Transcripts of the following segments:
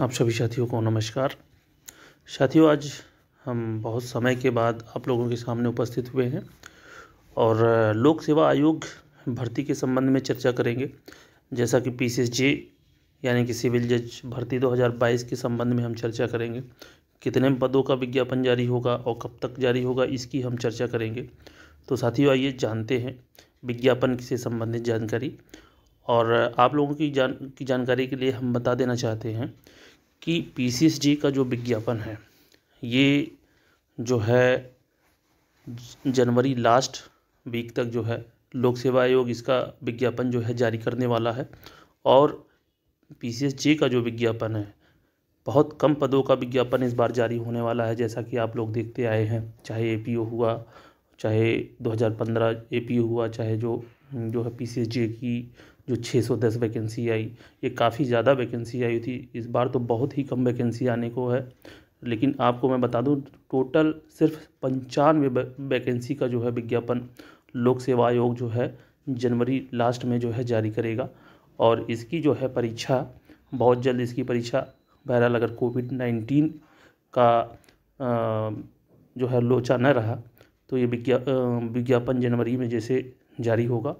आप सभी साथियों को नमस्कार साथियों आज हम बहुत समय के बाद आप लोगों के सामने उपस्थित हुए हैं और लोक सेवा आयोग भर्ती के संबंध में चर्चा करेंगे जैसा कि पी यानी कि सिविल जज भर्ती 2022 के संबंध में हम चर्चा करेंगे कितने पदों का विज्ञापन जारी होगा और कब तक जारी होगा इसकी हम चर्चा करेंगे तो साथियों आइए जानते हैं विज्ञापन से संबंधित जानकारी और आप लोगों की जान की जानकारी के लिए हम बता देना चाहते हैं कि पी सी एस जी का जो विज्ञापन है ये जो है जनवरी लास्ट वीक तक जो है लोक सेवा आयोग इसका विज्ञापन जो है जारी करने वाला है और पी सी एस जी का जो विज्ञापन है बहुत कम पदों का विज्ञापन इस बार जारी होने वाला है जैसा कि आप लोग देखते आए हैं चाहे ए पी ओ हुआ चाहे 2015 ए पी ओ हुआ चाहे जो जो है पी सी एस की जो 610 वैकेंसी आई ये काफ़ी ज़्यादा वैकेंसी आई थी इस बार तो बहुत ही कम वैकेंसी आने को है लेकिन आपको मैं बता दूं टोटल सिर्फ पंचानवे वैकेंसी का जो है विज्ञापन लोक सेवा आयोग जो है जनवरी लास्ट में जो है जारी करेगा और इसकी जो है परीक्षा बहुत जल्द इसकी परीक्षा बहरहाल अगर कोविड नाइन्टीन का जो है लोचा न रहा तो ये विज्ञा विज्ञापन जनवरी में जैसे जारी होगा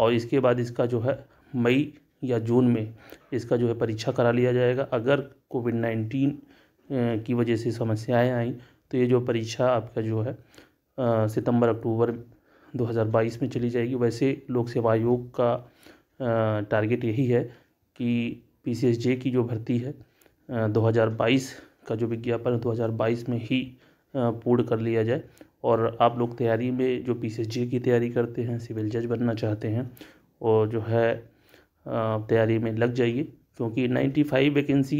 और इसके बाद इसका जो है मई या जून में इसका जो है परीक्षा करा लिया जाएगा अगर कोविड नाइन्टीन की वजह से समस्याएं आई तो ये जो परीक्षा आपका जो है सितंबर अक्टूबर 2022 में चली जाएगी वैसे लोक सेवा आयोग का टारगेट यही है कि पी की जो भर्ती है 2022 का जो विज्ञापन दो में ही पूर्ण कर लिया जाए और आप लोग तैयारी में जो पी की तैयारी करते हैं सिविल जज बनना चाहते हैं और जो है तैयारी में लग जाइए क्योंकि 95 वैकेंसी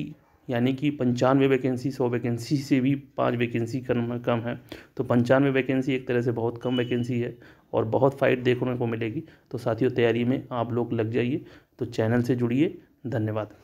यानी कि पंचानवे वैकेंसी सौ वैकेंसी से भी पाँच वैकेंसी कम कम है तो पंचानवे वैकेंसी एक तरह से बहुत कम वैकेंसी है और बहुत फाइट देखने को मिलेगी तो साथियों तैयारी में आप लोग लग जाइए तो चैनल से जुड़िए धन्यवाद